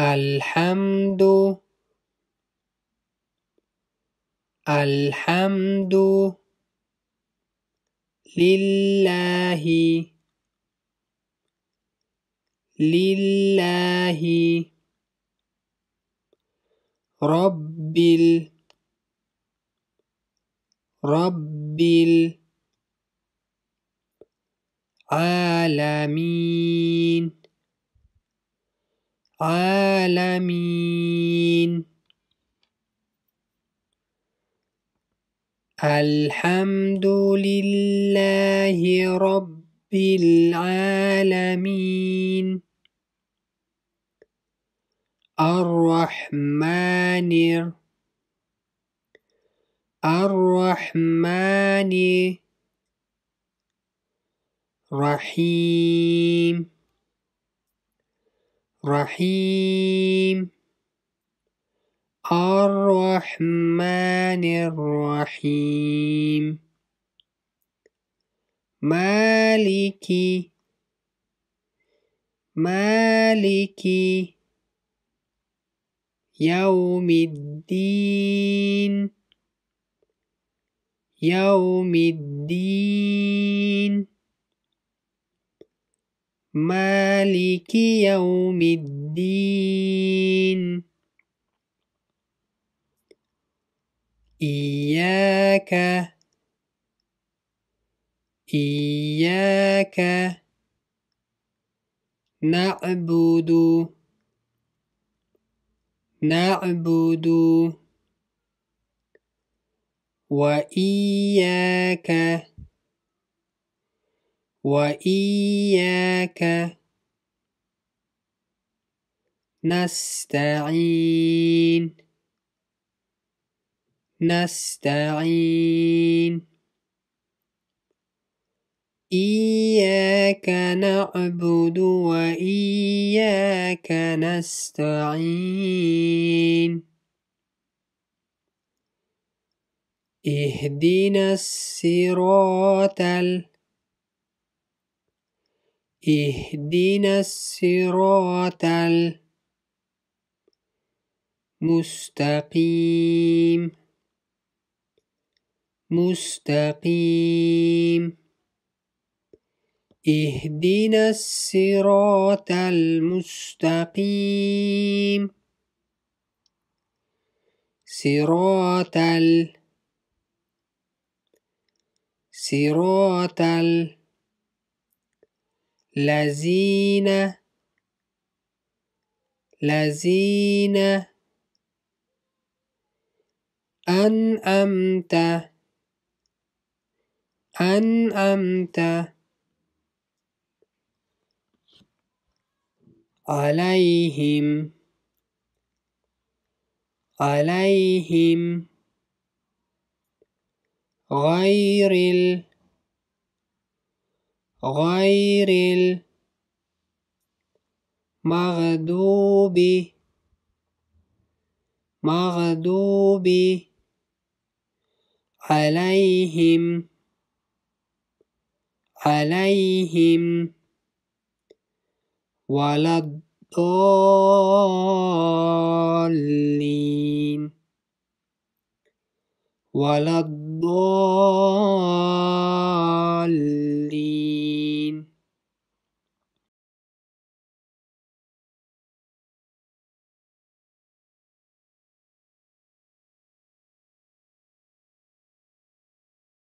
الحمد الحمد لله لله رب ال رب العالمين عالمين العالمين الحمد لله رب العالمين الرحمن الرحمن رحيم رحيم الرحمن الرحيم مالكي مالكي يوم الدين يوم الدين مالك يوم الدين إياك إياك نعبد نعبد وإياك وإياك نستعين نستعين إياك نعبد وإياك نستعين اهدنا الصراط اهدنا الصراط المستقيم مستقيم اهدنا الصراط المستقيم صراط ال صراط ال لذين لذين أن أنعمت عليهم عليهم غير ال غير المغضوب مغضوب عليهم عليهم ولا الضالين ولا الضالين